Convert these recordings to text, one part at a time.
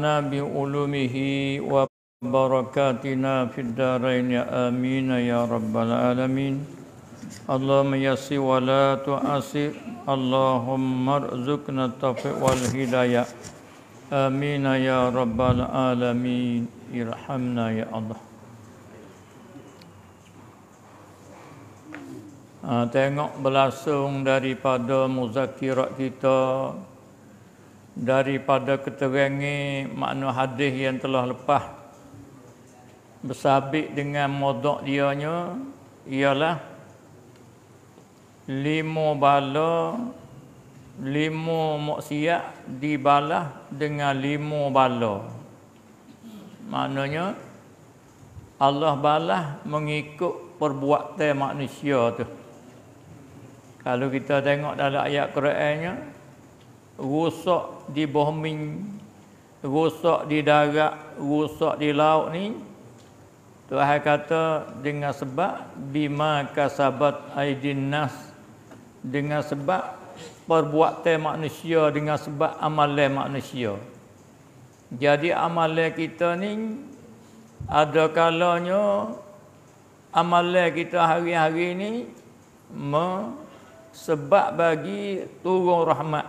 nabi ulumihi wa barakatina fid darain ya amin ya rabbal alamin Allahumma yassi wa la tu'assi Allahumma arzuqna tawfiq wal hidayah amin ya rabbal alamin irhamna ya Allah Ha, tengok berlangsung daripada muzakirat kita daripada keterangi makna hadis yang telah lepas bersabik dengan modok dianya ialah limo bala limo maksiat dibalah dengan limo bala maknanya Allah balas mengikut perbuatan manusia tu kalau kita tengok dalam ayat Qur'annya rusak di bombing, rosak di darat rosak di laut ni Tuhan kata dengan sebab bima kasabat aidin nas dengan sebab perbuatan manusia dengan sebab amalan manusia jadi amalan kita ni ada kalanya amalan kita hari-hari ni, sebab bagi turun rahmat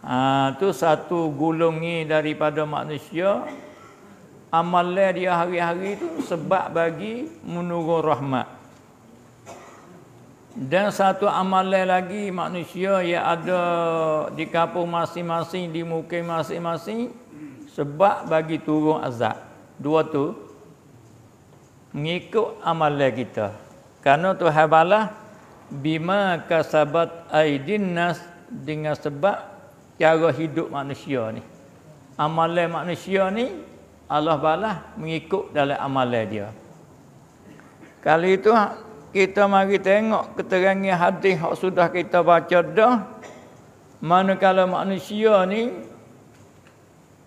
Ha, tu satu gulungi daripada manusia. Amalnya dia hari-hari itu sebab bagi menunggu rahmat. Dan satu amalnya lagi manusia yang ada di kampung masing-masing, di muka masing-masing, sebab bagi turun azab. Dua tu mengikut amalnya kita. Karena tu balas bima kasabat aidin nas dengan sebab cara hidup manusia ni. Amalan manusia ni Allah balas mengikut dalam amalan dia. Kali itu kita mari tengok keterangan hadis yang sudah kita baca dah. Manakala manusia ni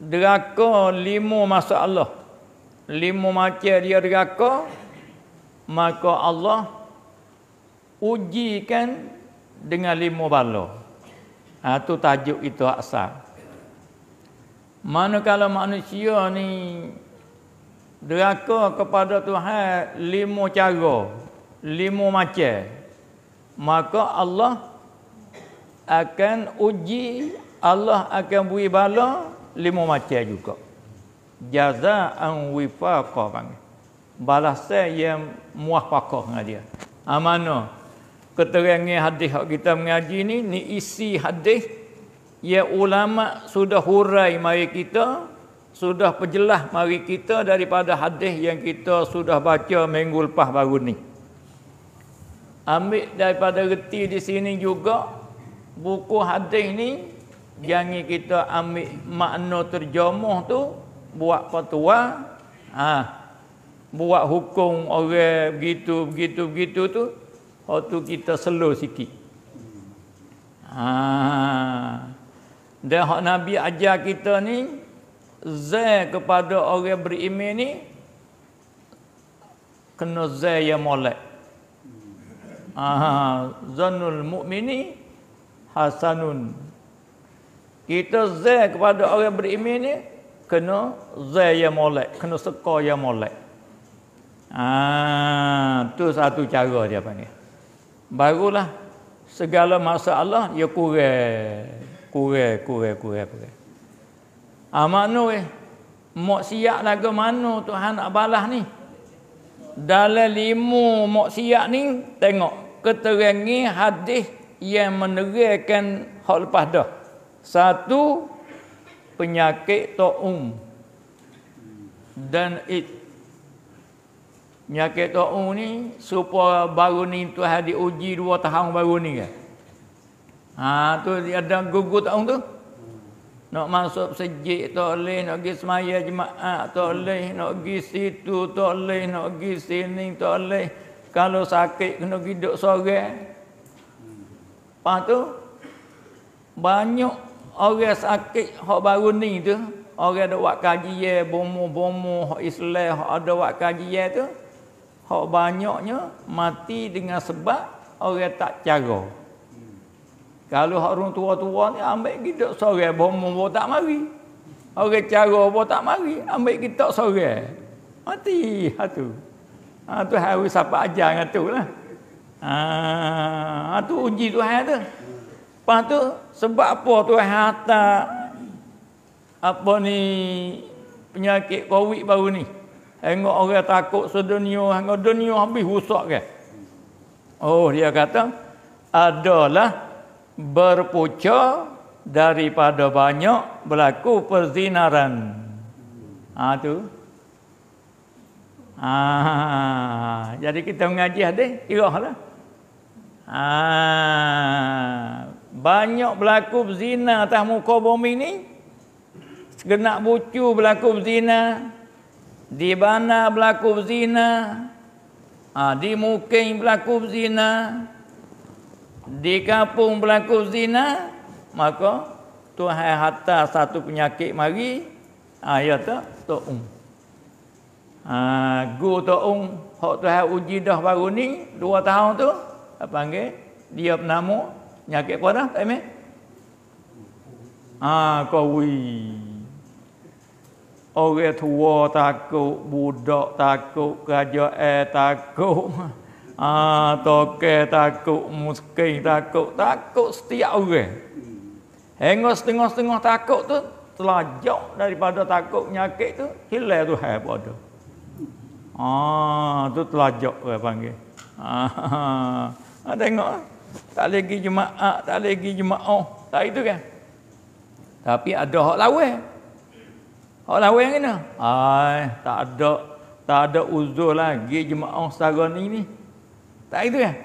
deraka lima Allah, Lima macam dia deraka maka Allah ujikan dengan lima Bala. Ha, ah, itu tajuk itu asal. Manakala manusia ni deraka kepada Tuhan lima cara, lima macam. Maka Allah akan uji, Allah akan beri bala lima macam juga. Jaza Jaza'an wifaqah panggil. Balasan yang muah pakah dengan dia. Amanah. Ah, keterangan hadis hak kita mengaji ni ni isi hadis yang ulama sudah hurai mari kita sudah perjelas mari kita daripada hadis yang kita sudah baca minggu lepas baru ni ambil daripada reti di sini juga buku hadis ni jangan kita ambil makna terjemah tu buat petua ha, buat hukum orang begitu begitu begitu tu waktu kita slow sikit. Ha. Dan hak Nabi ajar kita ni zai kepada orang beriman ni kena zai yang molek. Ha. Zanul mukmini hasanun. Kita zai kepada orang beriman ni kena zai yang molek, kena sekor yang molek. Ah, ha. tu satu cara dia panggil barulah segala masalah ia kurang kurang kurang kurang kurang amanu ah, eh mok siap lagu mana Tuhan nak balas ni dalam limu mok ni tengok keterangi hadis yang menerangkan hak lepas dah satu penyakit to'um dan itu Nyakit tu ni supaya baru ni tu hadi uji dua tahun baru ni ke. Ha tu dia ada gugur tahun tu. Nak masuk sejik tak boleh, nak pergi semaya jemaah tak boleh, nak pergi situ tak boleh, nak pergi sini tak boleh. Kalau sakit kena pergi duduk sore. Lepas tu, banyak orang sakit yang baru ni tu, orang ada buat kajian, bomo-bomo, Islam ada buat kajian tu, Hak banyaknya mati dengan sebab orang tak jaga. Kalau hak orang tua-tua ni ambil kita sore bomong pun tak mari. Orang cara pun tak mari, ambil kita sore. Mati ha tu. Ha tu harus siapa ajar dengan tu lah. Ha, ha tu uji Tuhan tu. Lepas tu sebab apa Tuhan hantar apa ni penyakit COVID baru ni? Tengok orang takut sedunia, hangga dunia habis rusak ke. Oh dia kata adalah berpuca daripada banyak berlaku perzinaran. Ha tu. Ha, jadi kita mengaji hadis kiralah. Ha, banyak berlaku zina atas muka bumi ni. Segenap bucu berlaku zina, di mana berlaku zina ah, di mukim berlaku zina di kampung berlaku zina maka Tuhan hatta satu penyakit mari ah ya tak tu ah go tu hok Tuhan uji dah baru ni dua tahun tu apa panggil dia bernama penyakit apa dah tak ah kau wui Orang tua takut, budak takut, kerajaan eh, takut. Ah, toke takut, muskin takut, takut setiap orang. Hengos setengah setengah takut tu telajok daripada takut penyakit tu hilal tu hai pada. Ah, tu telajok orang panggil. Ah, ah, ah. tengok tak lagi jemaah, tak lagi jemaah. Oh, tak itu kan. Tapi ada hak lawan. Awak lawan kena. Ai, tak ada tak ada uzur lagi jemaah setara ni ni. Tak gitu ya?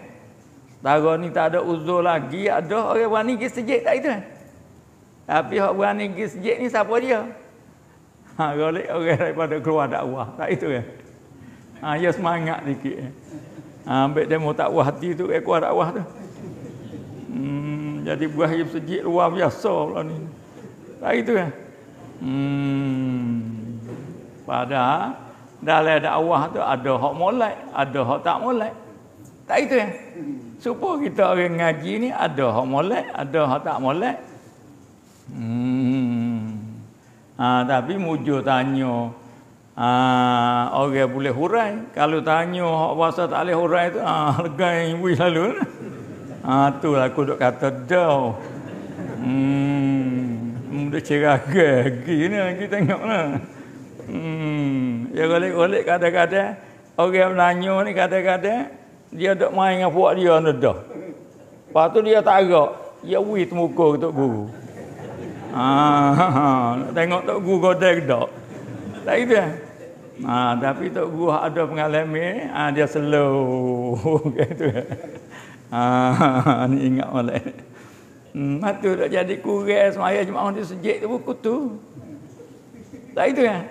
Setara ni tak ada uzur lagi, ada orang berani pergi sejik, tak gitu kan? Tapi orang berani pergi sejik ni siapa dia? Ha, golek orang daripada keluar dakwah, tak gitu ya? Ha, ya semangat sikit. Ya. Ha, ambil dia mau tak wah hati tu, eh, keluar dakwah tu. Hmm, jadi buah hidup sejik luar biasa pula ni. Tak gitu kan? Hmm. pada dalam dakwah tu ada hak molek, ada hak tak molek. Tak itu ya. Supo kita orang ngaji ni ada hak molek, ada hak tak molek. Hmm. Ha, tapi mujo tanya ha, orang boleh hurai. Kalau tanya hak bahasa tak boleh hurai tu, ah ha, legai ibu selalu. ha, itulah aku dok kata dah. Hmm muda cerah lagi ni lagi tengok lah. Hmm, ya golek-golek kadang-kadang orang okay, menanyo ni kadang-kadang dia dok main dengan puak dia anu dah. Lepas tu dia tak agak, ya wi temuka tok guru. Ah, tengok tok guru godek dok. Tak ide. Nah, ya? tapi tok guru ada pengalaman, ah dia slow gitu. ah, ni ingat balik. Hmm, ah, tu dah jadi kurang semaya cuma orang dia sejik tu buku tu. Tak itu kan?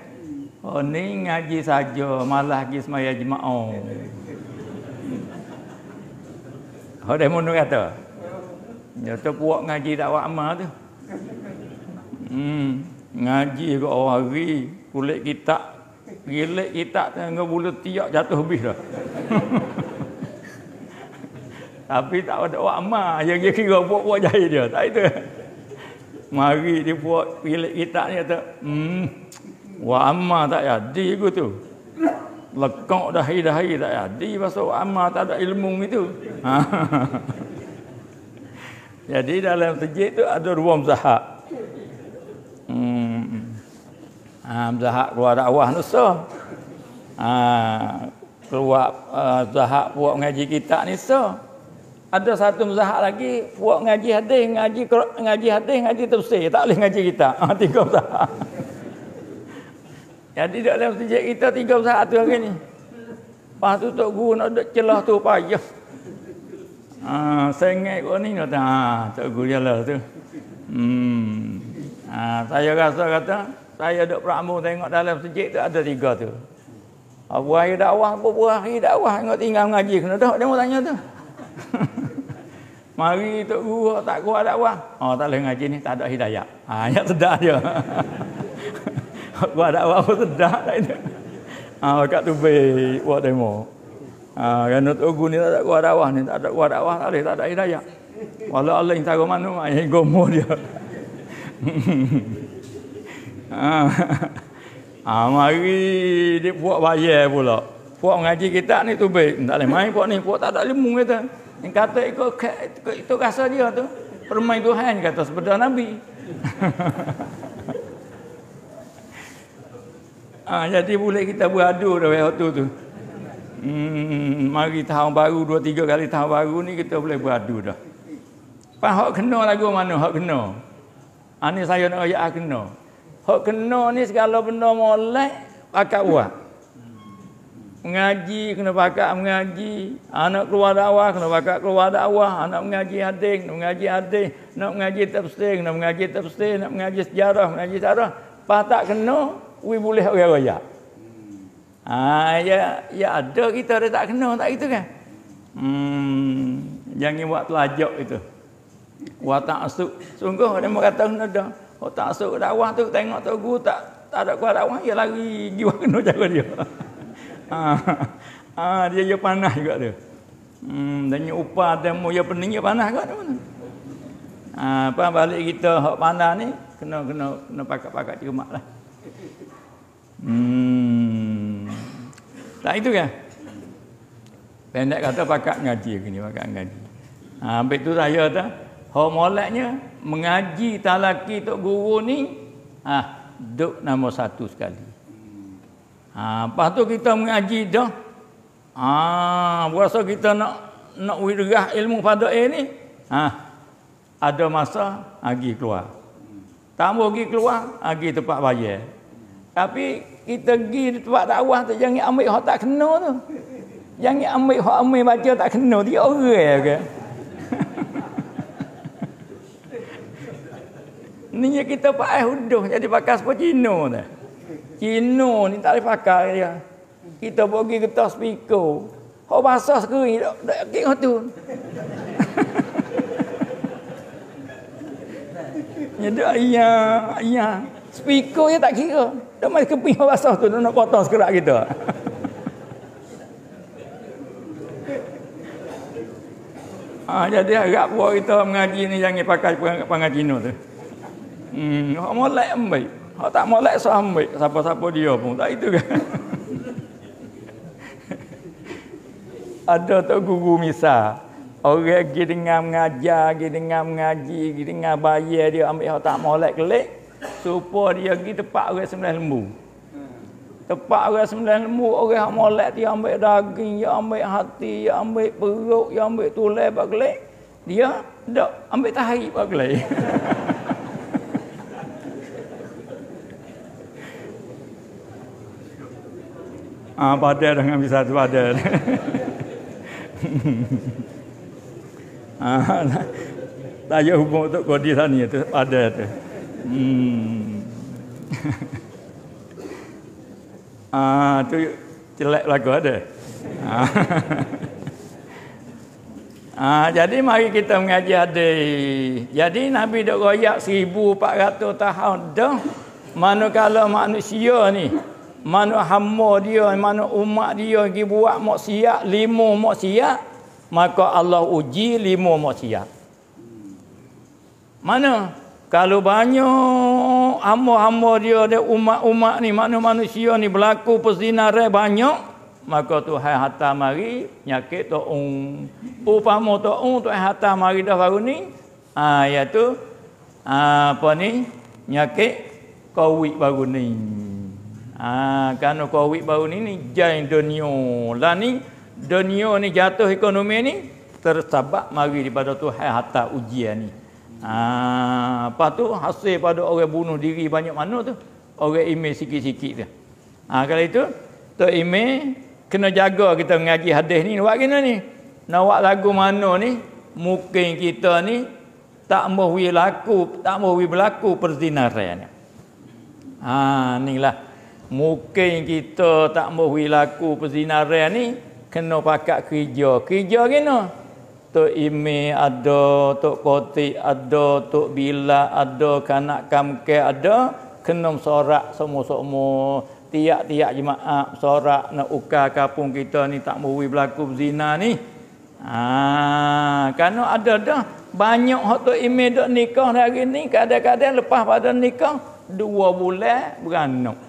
Oh ni ngaji saja malah pergi semaya jemaah. Oh, oh dia mundur kata. Ya tu puak ngaji tak buat amal tu. Hmm, ngaji ke orang hari kulit kita Gilek kita tengah bulu tiak jatuh habis dah. Tapi tak ada awak amal yang dia kira buat-buat jahit dia. Tak itu. Mari dia buat pilih kita ni kata, hmm, awak amal tak jadi aku tu. Lekok dah hari-hari tak jadi pasal awak amal tak ada ilmu itu. Ha. jadi dalam sejik tu ada dua mzahak. Hmm. Ha, mzahak keluar dakwah nusa. Ha, keluar uh, eh, mzahak buat ngaji kita ni so ada satu mazhab lagi buat ngaji hadis ngaji ngaji hadis ngaji tafsir tak boleh ngaji kita ha, tiga mazhab jadi tak boleh mesti kita tiga mazhab tu hari ni Pas tu tok guru nak duduk celah tu payah Ah, saya ingat kau ni kata ha, tok guru je lah tu hmm. ha, saya rasa kata saya duduk peramu tengok dalam sejik tu ada tiga tu Abu Ahir dakwah, Abu Ahir dakwah, tengok tinggal mengaji, kena tak? Dia mau tanya tu. Mari tok guru oh, tak kuat tak kuat. Oh tak boleh ngaji ni tak ada hidayah. Ha ya sedak dia. Kuat tak kuat sedak tak itu. Ah kat tu be buat demo. Ah kan tok guru ni tak ada kuat dakwah ni tak ada kuat dakwah tak boleh tak ada hidayah. Walau Allah yang tahu mana mak yang gomo dia. ah mari dia buat bayar pula. Buat ngaji kita ni tu be tak boleh main buat ni buat tak ada ilmu kita. Gitu. Yang kata ikut itu rasa dia tu permain Tuhan kata sepeda Nabi. ha, jadi boleh kita beradu dah waktu tu. Hmm, mari tahun baru dua tiga kali tahun baru ni kita boleh beradu dah. Pak hak kena lagu mana hak kena. Ani ah, saya nak ayak kena. hak kena ni segala benda molek akak buat. Mengaji kena pakat mengaji. Anak keluar dakwah kena pakat keluar dakwah. Anak mengaji hadis, kena mengaji hadis. Nak mengaji tafsir, kena mengaji tafsir. Nak mengaji sejarah, mengaji sejarah. Pas tak kena, we boleh orang raya. Hmm. Ha, ya, ya ada kita ada tak kena tak gitu kan? Hmm, jangan buat telajak itu. Watak asuk. Sungguh ada mau kata kena dah. Watak oh, asuk dakwah tu tengok tu guru tak tak ada kuat dakwah ya lari jiwa kena cara dia ha, ha, dia dia panah juga tu. Hmm, dan ya ya dia upah demo dia pening dia panah juga tu. Ha, apa balik kita hak panah ni kena kena kena pakat-pakat cermat lah. Hmm. Tak itu kan? Pendek kata pakat ngaji ke ni, ngaji. Ah, ha, ambil tu saya tu. Hak molatnya mengaji talaki tok guru ni ah ha, duk nombor satu sekali. Ha, lepas tu kita mengaji dah. Ha, berasa kita nak nak wirah ilmu pada A ni. Ha, ada masa, ha, pergi keluar. Tambah pergi keluar, ha, pergi tempat bayar. Tapi kita pergi di tempat dakwah tu, jangan ambil hak tak kena tu. Jangan ambil hak ambil baca tak kena, dia orang ke. Okay? Ni kita pakai huduh jadi pakai sepo Cina Cina ni tak ada pakar dia. Kita pergi getah speaker. Kau basah sekali. Tak kira tu. Ya dia ya ya speaker je tak kira. Dah mai keping basah tu nak potong sekerat kita. ah ha, jadi agak buat kita mengaji ni jangan pakai pangan Cina tu. Hmm, kau mau lain baik. Oh tak molek so ambik sapa-sapa dia pun tak itu kan. Ada tok guru misal orang pergi dengar mengajar, pergi dengar mengaji, pergi dengar bayar dia ambil hak tak molek kelik supaya dia pergi tempat orang sembelih lembu. Tempat orang sembelih lembu orang hak molek dia ambil daging, dia ambil hati, dia ambil perut, dia ambil tulang bak Dia dak ambil tahi bak kelik. Ah pada pada dengan satu pada. ha, ah, tak ada hubung untuk kodi sana itu pada itu. ah tu jelek lagu ada. Ha. jadi mari kita mengaji ada. Jadi Nabi dok royak 1400 tahun dah manakala manusia ni mana hamba dia, mana umat dia pergi buat maksiat, lima maksiat, maka Allah uji lima maksiat. Mana? Kalau banyak hamba-hamba dia, dia umat-umat ni, mana manusia ni berlaku persinara banyak, maka Tuhan hatta mari nyakit to'ung. Upama to'ung Tuhan hatta mari dah baru ni, ha, iaitu ha, apa ni, nyakit COVID baru ni. Ha, kerana COVID baru ni, ni jain dunia. Lah ni, dunia ni jatuh ekonomi ni, tersabak mari daripada Tuhan hatta ujian ni. Ha, apa tu hasil pada orang bunuh diri banyak mana tu? Orang email sikit-sikit tu. Ha, kalau itu, tu email, kena jaga kita mengaji hadis ni. Buat kena ni? Nak buat lagu mana ni? Mungkin kita ni, tak mahu laku, tak mahu berlaku perzinaran. Ha, lah. Mungkin kita tak mahu laku pesinaran ni kena pakak kerja. Kerja kena. Tok ime, ada, Tok Koti ada, Tok Bila ada, Kanak Kamke ada. Kena sorak semua-semua. tiak tiak jemaah sorak nak ukar kapung kita ni tak mahu berlaku berzina ni. Ah, kerana ada dah. Banyak orang Tok Imi dok nikah hari ni. Kadang-kadang lepas pada nikah, dua bulan beranak.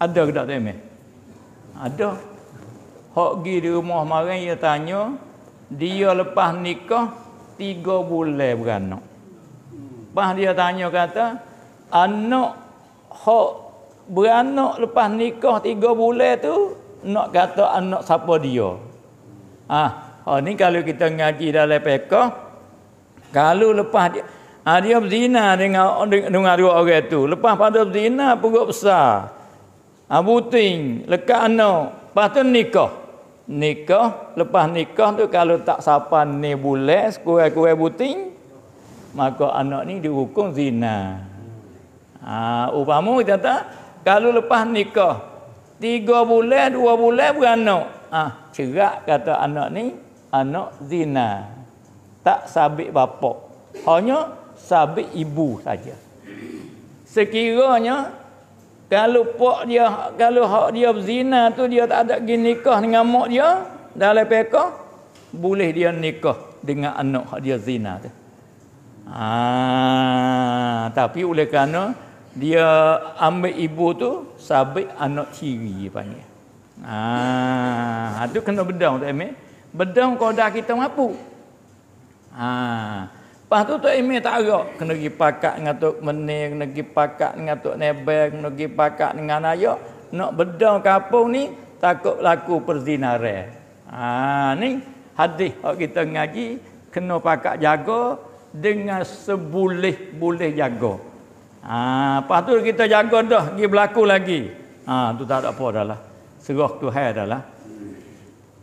Ada ke tak temen? Ada. Hak pergi di rumah kemarin, dia tanya. Dia lepas nikah, tiga bulan beranak. Lepas dia tanya kata, anak hak beranak lepas nikah tiga bulan tu, nak kata anak siapa dia. Ah, ha, ni kalau kita ngaji dalam pekah, kalau lepas dia, ha, dia berzina dengan, dengan, dua orang tu. Lepas pada berzina, pukul besar abuting lekat ana no, tu nikah nikah lepas nikah tu kalau tak sapa ni boleh sekurang-kurang buting maka anak ni dihukum zina ha, upamu kita tak kalau lepas nikah tiga bulan dua bulan beranak ah ha, cerak kata anak ni anak zina tak sabik bapak hanya sabik ibu saja sekiranya kalau pak dia, kalau hak dia berzina tu dia tak ada pergi nikah dengan mak dia dalam pekah boleh dia nikah dengan anak hak dia zina tu. Ah, tapi oleh kerana dia ambil ibu tu sabit anak ciri panggil. Ah, tu kena bedang tu Amir. Bedang kau dah kita mampu. Ah, Lepas tu Tok Imin tak agak. Kena pergi pakat dengan Tok Menir, kena pergi pakat dengan Tok Nebel, kena pergi pakat dengan Ayok. Nak bedah kampung ni, takut laku perzinare. Ha, ni hadis kalau kita ngaji, kena pakat jaga dengan sebulih-bulih jaga. Ha, lepas tu kita jaga dah, pergi berlaku lagi. Ha, tu tak ada apa dah lah. Serah Tuhan dah lah.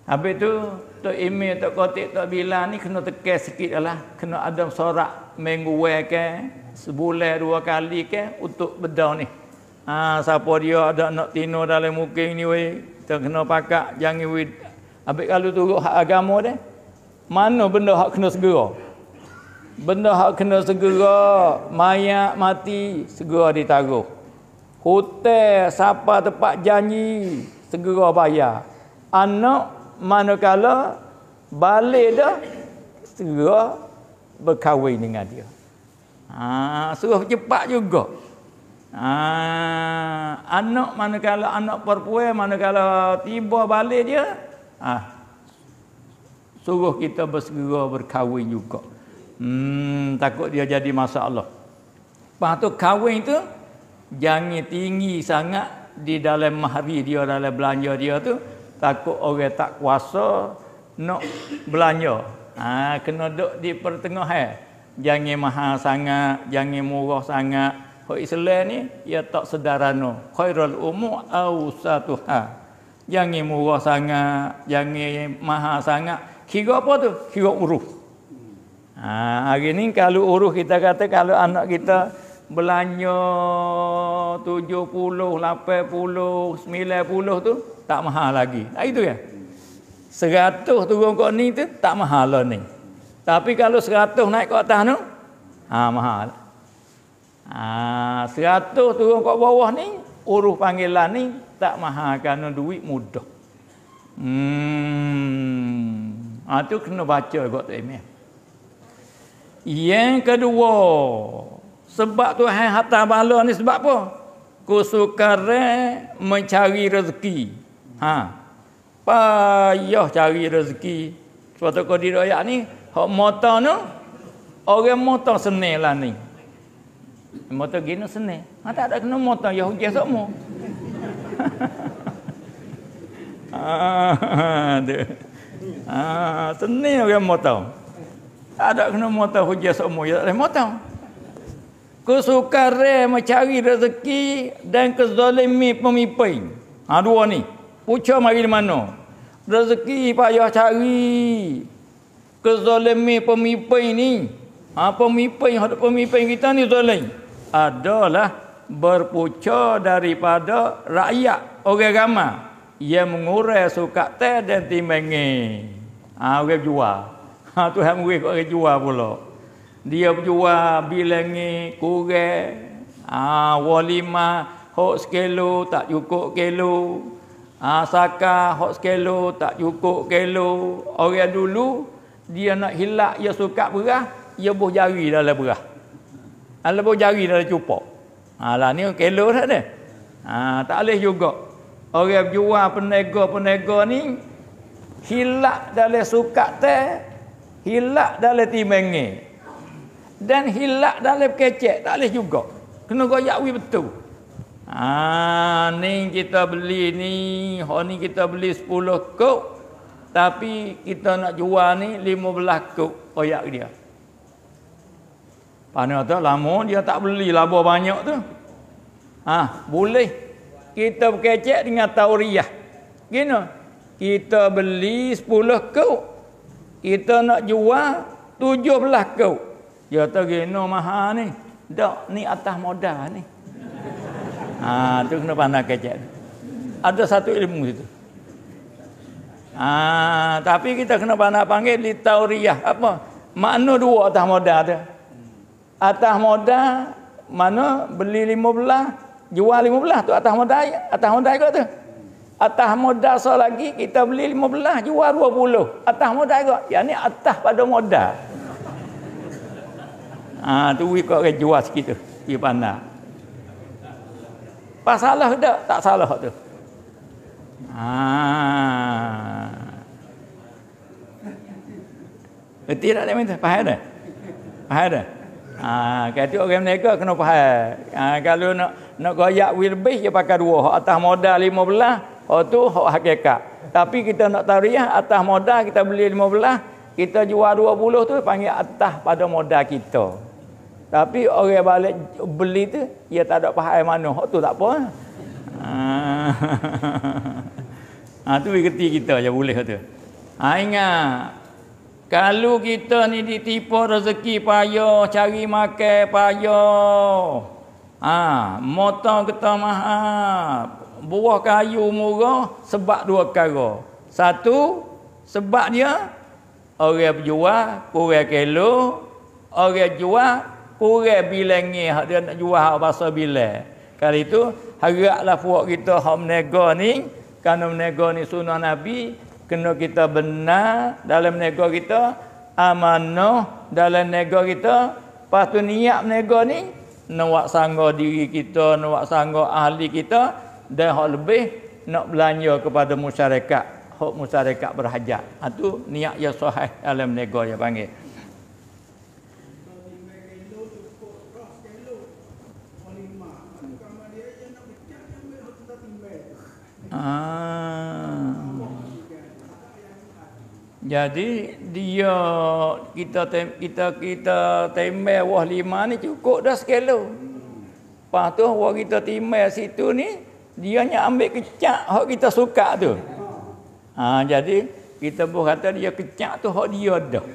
Habis tu, Tok Imi, Tok Kotik, Tok Bila ni kena tekes sikit lah. Kena ada sorak minggu ke, sebulan dua kali ke untuk bedau ni. Ha, siapa dia ada nak tino dalam mungkin ni weh. Kita kena pakak jangan weh. Habis kalau turut hak agama dia. Mana benda hak kena segera? Benda hak kena segera. Mayak mati segera ditaruh. Hotel, siapa tempat janji segera bayar. Anak manakala balik dah segera berkahwin dengan dia. Ha, suruh cepat juga. Ha, anak manakala anak perempuan manakala tiba balik dia, ha, suruh kita bersegera berkahwin juga. Hmm, takut dia jadi masalah. Lepas tu kahwin tu jangan tinggi sangat di dalam mahari dia dalam belanja dia tu takut orang tak kuasa nak belanja. Ha, kena duduk di pertengahan. Jangan maha sangat, jangan murah sangat. Kau Islam ni, ia ya tak sedarano. Khairul umu au satuha. Jangan murah sangat, jangan maha sangat. Kira apa tu? Kira uruh. Ha, hari ni kalau uruh kita kata, kalau anak kita belanja 70, 80, 90 tu tak mahal lagi. Nah, itu ya. 100 turun kat ni tu tak mahal lah ni. Tapi kalau 100 naik ke atas tu, ha, mahal. Ha, 100 turun kat bawah ni, uruh panggilan ni tak mahal kerana duit mudah. Hmm. Ha, tu kena baca kat tu email. Yang kedua, sebab tu hai hatta bala ni sebab apa? kusukare mencari rezeki. Ha. Payah cari rezeki. Suatu kodi rakyat ni, hok mata ni, orang mata senih lah ni. Mata gini senih. Ha, tak ada kena mata, ya hujah semua. ha, ha, ha, ha, ha, ha, ha, ha, ha, ha, ha, ha, ha, ha, ha, ha, kesukaran mencari rezeki dan kezalimi pemimpin. Ha, dua ni. Puca mari di mana? Rezeki payah cari. Kezalimi pemimpin ni. Ha, pemimpin, pemimpin kita ni zalim. Adalah berpuca daripada rakyat orang ramai. Yang mengurai suka teh dan timbangi. Ha, orang jual. Ha, Tuhan murid orang jual pula dia jual bilangi kurang ah ha, walima hok sekilo tak cukup kelo ah ha, saka hok sekilo tak cukup kelo orang dulu dia nak hilak dia suka berah dia boh jari dalam berah ala ha, boh jari dalam cupok ha, lah ni kelo tak ada ha, tak boleh juga orang jual penego-penego ni hilak dalam suka teh hilak dalam timengeh dan hilak dalam kecek tak boleh juga kena goyak wi betul ha ni kita beli ni ho ni kita beli 10 kok tapi kita nak jual ni 15 kok koyak dia Panah tu lama dia tak beli laba banyak tu ha boleh kita berkecek dengan tauriah Gino kita beli 10 kok kita nak jual 17 kok Ya tu no maha ni. dok ni atas modal ni. Ha, tu kena pandang kecil. Ada satu ilmu situ. Ha, tapi kita kena pandang panggil litauriah. Apa? Mana dua atas modal tu? Atas modal, mana beli lima belah, jual lima belah tu atas modal. Atas modal kot tu. Atas modal so lagi kita beli lima belah, jual dua puluh. Atas modal kot. Yang ni atas pada modal. Ah tu kau orang jual sikit tu. Pi pandang. Pas salah dak? Tak salah tu. Ah. Betul tak lemin tu? Faham tak? Faham tak? Ah, ha, kata orang menegak kena faham. Ah, kalau nak nak goyak wilbih dia pakai dua hak atas modal 15, oh tu hak hakikat. Tapi kita nak tariah atas modal kita beli 15, kita jual 20 tu panggil atas pada modal kita. Tapi orang balik beli tu ia ya tak ada faham mana. Hak tu tak apa. Ha. ha tu bagi kita je boleh tu. Ha ingat. Kalau kita ni ditipu rezeki payah cari makan payah. Ha motor kita mahal. Buah kayu murah sebab dua perkara. Satu sebab dia orang berjual kurang kilo, orang jual Kurang bilang ni hak dia nak jual hak bahasa bilang. Kali itu haraplah puak kita hak menego ni kerana menego ni sunnah Nabi kena kita benar dalam menego kita amanah dalam menego kita lepas tu niat menego ni nak sangga diri kita nak sangga ahli kita dan hak lebih nak belanja kepada masyarakat hak masyarakat berhajat itu ha, niat yang sahih dalam menego yang panggil Ah. Jadi dia kita tem, kita kita tembel wah lima ni cukup dah sekelo. Lepas tu wah kita timbel situ ni dia nak ambil kecak hak kita suka tu. Ha, jadi kita boleh kata dia kecak tu hak dia dah.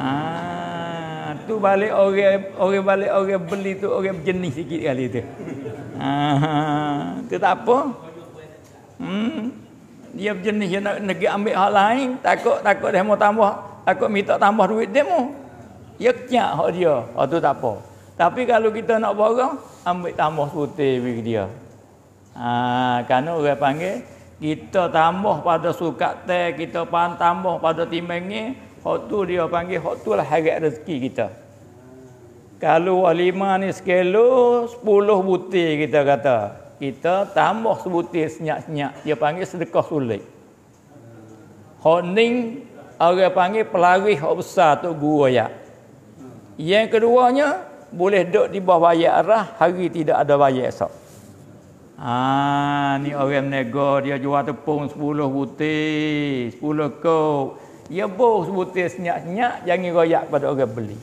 Ha, tu balik orang orang balik orang beli tu orang jenis sikit kali tu. Ke tak apa. Hmm. Dia jenis dia nak negi ambil hal lain, takut takut dia mau tambah, takut minta tambah duit dia mau. Ya kenyak hak dia. Oh tu tak apa. Tapi kalau kita nak borong, ambil tambah putih bagi dia. Ah, ha, kan orang panggil kita tambah pada suka teh, kita pan tambah pada timbangnya, hak tu dia panggil hak tu lah harap rezeki kita. Kalau walimah ni sekelo, sepuluh butir kita kata. Kita tambah sebutir senyak-senyak. Dia panggil sedekah sulit. Honing, orang panggil pelari yang besar tu guru ayat. Yang keduanya, boleh duduk di bawah bayar arah, hari tidak ada bayar esok. Haa, ni orang menego, dia jual tepung sepuluh butir, sepuluh kok. Dia boh sebutir senyak-senyak, jangan royak pada orang beli.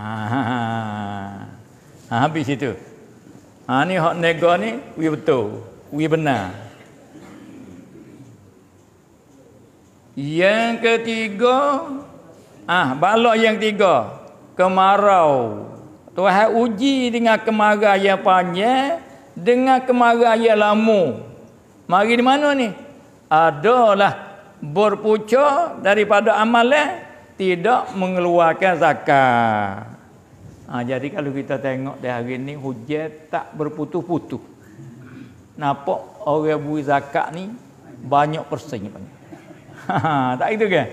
Ha ha, ha, ha, habis itu. Ha, ni hak nego ni, we betul. We benar. Yang ketiga, ah balok yang ketiga, kemarau. Tuhan uji dengan kemarau yang panjang, dengan kemarau yang lama. Mari di mana ni? Adalah berpucuk daripada amalan tidak mengeluarkan zakat. Ha, jadi kalau kita tengok dah hari ini hujan tak berputus-putus. Napa orang bui zakat ni banyak persen banyak. Ha, ha, tak itu ke?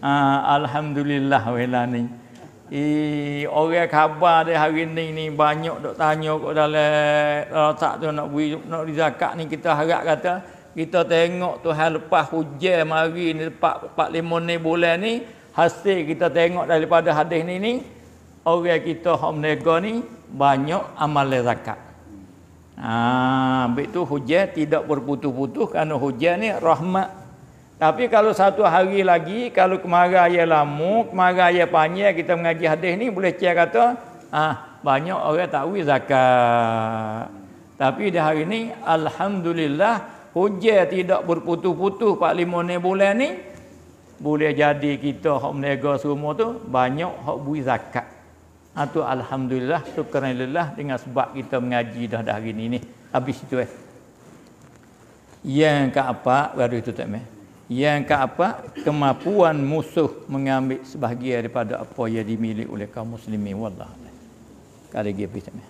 Ha, alhamdulillah wala ni. I orang khabar dah hari ini ni banyak dok tanya kok dalam oh, tak tu nak bui nak di zakat ni kita harap kata kita tengok Tuhan lepas hujan mari ni 4 5 ni bulan ni Hasil kita tengok daripada hadis ni ni orang kita hak menega ni banyak amal zakat. Ah, ha, itu hujah tidak berputus-putus kerana hujah ni rahmat. Tapi kalau satu hari lagi kalau kemarau ayah lama, kemarau ayah panjang kita mengaji hadis ni boleh cia kata ah ha, banyak orang tak wis zakat. Tapi di hari ni alhamdulillah hujah tidak berputu-putu, 4 5 bulan ni, boleh jadi kita hak meniaga semua tu banyak hak bui zakat. Ha tu alhamdulillah syukurillah dengan sebab kita mengaji dah dah hari ni ni. Habis itu eh. Yang ke apa baru itu tak meh. Yang ke apa kemampuan musuh mengambil sebahagian daripada apa yang dimiliki oleh kaum muslimin wallah. Kali dia pergi tak meh.